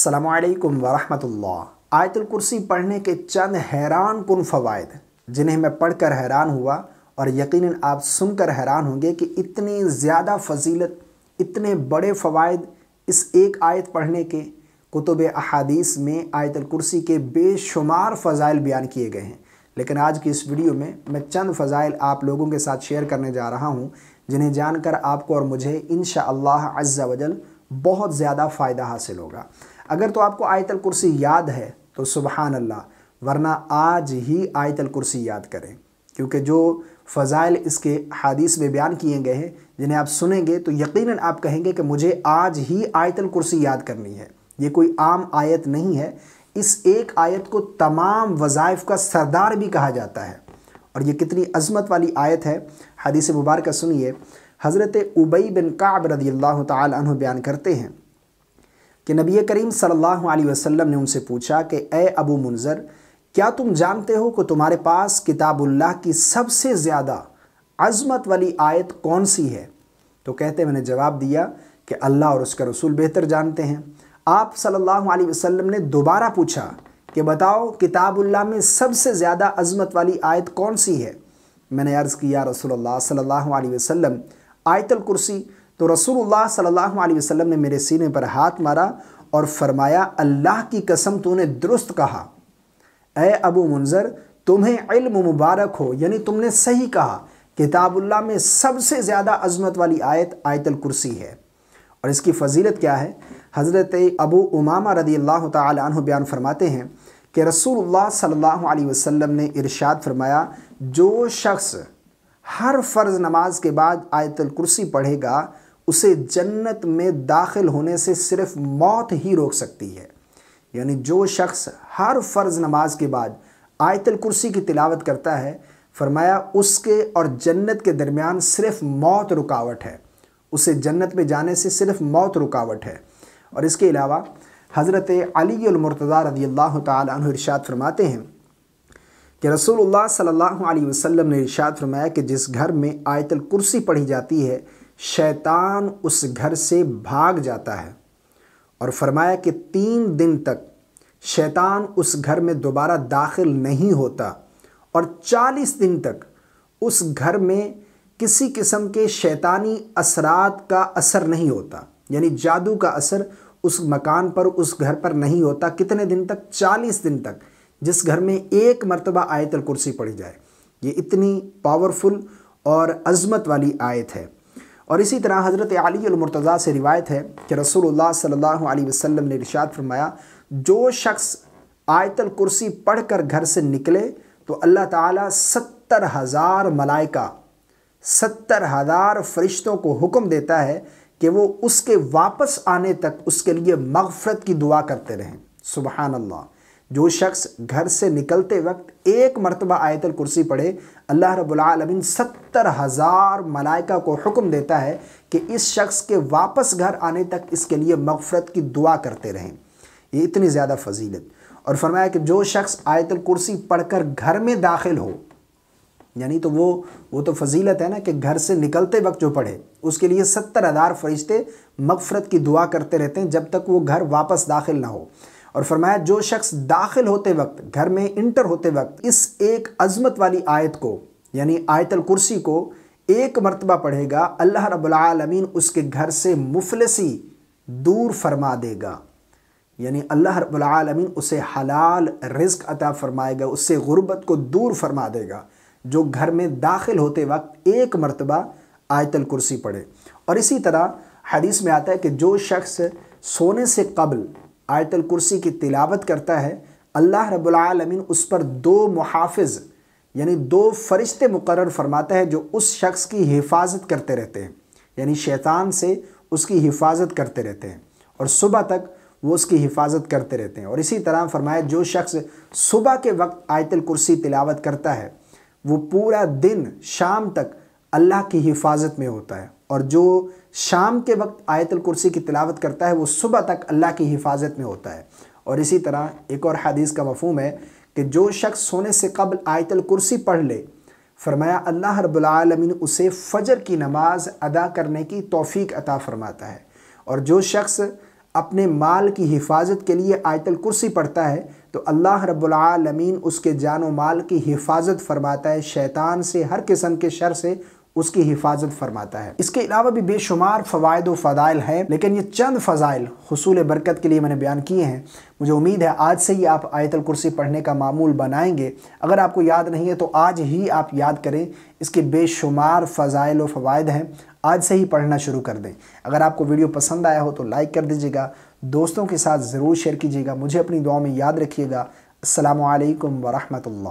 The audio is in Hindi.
असलकम वरहमतुल्ला आयतुल कुर्सी पढ़ने के चंद हैरान कन फ़वाद जिन्हें मैं पढ़कर हैरान हुआ और यकीनन आप सुनकर हैरान होंगे कि इतनी ज़्यादा फजीलत इतने बड़े फ़वाद इस एक आयत पढ़ने के कुतुब अहादीस में आयतुल कुर्सी के बेशुमार फ़जाइल बयान किए गए हैं लेकिन आज की इस वीडियो में मैं चंद फ़जाइल आप लोगों के साथ शेयर करने जा रहा हूँ जिन्हें जानकर आपको और मुझे इन शाह अज़्ज़ा वजल बहुत ज़्यादा फ़ायदा हासिल होगा अगर तो आपको आयतल कुर्सी याद है तो सुबहान अल्लाह वरना आज ही आयतल कुर्सी याद करें क्योंकि जो फ़ज़ाइल इसके हदीस में बयान किए गए हैं जिन्हें आप सुनेंगे तो यकीनन आप कहेंगे कि मुझे आज ही आयतल कुर्सी याद करनी है ये कोई आम आयत नहीं है इस एक आयत को तमाम वज़ाइफ का सरदार भी कहा जाता है और ये कितनी अजमत वाली आयत है हदीस मुबारक सुनिए हज़रत उबई बिन काब रदी अल्लाह तन बयान करते हैं कि नबी करीम सल्लल्लाहु अलैहि वसल्लम ने उनसे पूछा कि ए अबू मुनज़र क्या तुम जानते हो कि तुम्हारे पास किताबुल्लाह की सबसे ज़्यादा अजमत वाली आयत कौन सी है तो कहते मैंने जवाब दिया कि अल्लाह और उसका रसूल बेहतर जानते हैं आप सल्लल्लाहु अलैहि वसल्लम ने दोबारा पूछा कि बताओ किताबुल्लाह में सबसे ज़्यादा अजमत वाली आयत कौन सी है मैंने अर्ज़ किया रसूल सल्लल्लाहु अलैहि वसल्लम आयतल कुर्सी तो रसूलुल्लाह सल्लल्लाहु अलैहि वसल्लम ने मेरे सीने पर हाथ मारा और फरमाया अल्लाह की कसम तूने दुरुस्त कहा ए अबू मुंजर तुम्हें इल्म मुबारक हो यानी तुमने सही कहा किताबुल्ला में सबसे ज़्यादा अजमत वाली आयत आयतल कुर्सी है और इसकी फजीलत क्या है हज़रत अबू उमामा रदी अल्लाह तन बयान फरमाते हैं कि रसूलुल्लाह सल्लल्लाहु अलैहि वसल्लम ने इरशाद फरमाया जो शख्स हर फ़र्ज़ नमाज के बाद आयतल कुर्सी पढ़ेगा उसे जन्नत में दाखिल होने से सिर्फ मौत ही रोक सकती है यानी जो शख्स हर फ़र्ज नमाज के बाद आयतल कुर्सी की तिलावत करता है फरमाया उसके और जन्नत के दरमियान सिर्फ मौत रुकावट है उसे जन्नत में जाने से सिर्फ मौत रुकावट है और इसके अलावा हज़रत अलीमरतदा रदी अल्लाह तरशाद फरमाते हैं कि रसूल सल्ला वसम ने इरशाद फरमाया कि जिस घर में आयतल कुर्सी पढ़ी जाती है शैतान उस घर से भाग जाता है और फरमाया कि तीन दिन तक शैतान उस घर में दोबारा दाखिल नहीं होता और चालीस दिन तक उस घर में किसी किस्म के शैतानी असरात का असर नहीं होता यानी जादू का असर उस मकान पर उस घर पर नहीं होता कितने दिन तक चालीस दिन तक जिस घर में एक मरतबा आयतल कुर्सी पड़ी जाए ये इतनी पावरफुल और अजमत वाली आयत है और इसी तरह हज़रत अलीमरतज़ा से रिवायत है कि रसूलुल्लाह सल्लल्लाहु अलैहि वसल्लम ने इरशाद फरमाया जो शख्स आयतल कुर्सी पढ़कर घर से निकले तो अल्लाह ताला सत्तर हज़ार मलाइका सत्तर हज़ार फरिश्तों को हुक्म देता है कि वो उसके वापस आने तक उसके लिए मगफ़रत की दुआ करते रहें सुबहान जो शख्स घर से निकलते वक्त एक मरतबा आयतल कुर्सी पढ़े अल्लाह रबालमीन सत्तर हज़ार मलाइका को हुक्म देता है कि इस शख्स के वापस घर आने तक इसके लिए मगफरत की दुआ करते रहें ये इतनी ज़्यादा फजीलत और फरमाया कि जो शख्स आयतल कुर्सी पढ़कर घर में दाखिल हो यानी तो वो वो तो फजीलत है ना कि घर से निकलते वक्त जो पढ़े उसके लिए सत्तर हज़ार फरिश्ते मगफरत की दुआ करते रहते हैं जब तक वो घर वापस दाखिल ना हो और फरमाया जो शख्स दाखिल होते वक्त घर में इंटर होते वक्त इस एक अजमत वाली आयत को यानी आयतल कुर्सी को एक मरतबा पढ़ेगा अल्लाह रबालमीन उसके घर से मुफलसी दूर फरमा देगा यानी अल्लाह रबालमीन उसे हलाल रिज्क अता फरमाएगा उससे गुर्बत को दूर फरमा देगा जो घर में दाखिल होते वक्त एक मरतबा आयतल कुर्सी पढ़े और इसी तरह हदीस में आता है कि जो शख्स सोने से कबल आयतल कुर्सी की तिलावत करता है अल्लाह रबालमीन उस पर दो मुहाफ़ यानी दो फरिश्ते मुकर फरमाता है जो उस शख्स की हिफाजत करते रहते हैं यानी शैतान से उसकी हिफाजत करते रहते हैं और सुबह तक वो उसकी हिफाजत करते रहते हैं और इसी तरह फरमाया जो शख्स सुबह के वक्त आयतल कुर्सी तिलावत करता है वो पूरा दिन शाम तक अल्लाह की हिफाजत में होता है और जो शाम के वक्त आयतल कुर्सी की तिलावत करता है वो सुबह तक अल्लाह की हिफाजत में होता है और इसी तरह एक और हदीस का मफहम है कि जो शख्स सोने से कबल आयतल कुर्सी पढ़ ले फरमाया अल्लाह रबालमीन उसे फ़जर की नमाज अदा करने की तोफ़ी अता फ़रमाता है और जो शख्स अपने माल की हिफाजत के लिए आयतल कुर्सी पढ़ता है तो अल्लाह रबालमीन उसके जान माल की हिफाजत फरमाता है शैतान से हर किस्म के शर से उसकी हिफाजत फरमाता है इसके अलावा भी बेशुमार फ़वाद व फ़दाइल हैं लेकिन ये चंद फ़जाइल हसूल बरकत के लिए मैंने बयान किए हैं मुझे उम्मीद है आज से ही आप आयतल कुर्सी पढ़ने का मामूल बनाएंगे अगर आपको याद नहीं है तो आज ही आप याद करें इसके बेशुमार फ़ाइल व फ़वाद हैं आज से ही पढ़ना शुरू कर दें अगर आपको वीडियो पसंद आया हो तो लाइक कर दीजिएगा दोस्तों के साथ ज़रूर शेयर कीजिएगा मुझे अपनी दुआ में याद रखिएगा असलकम वरहमल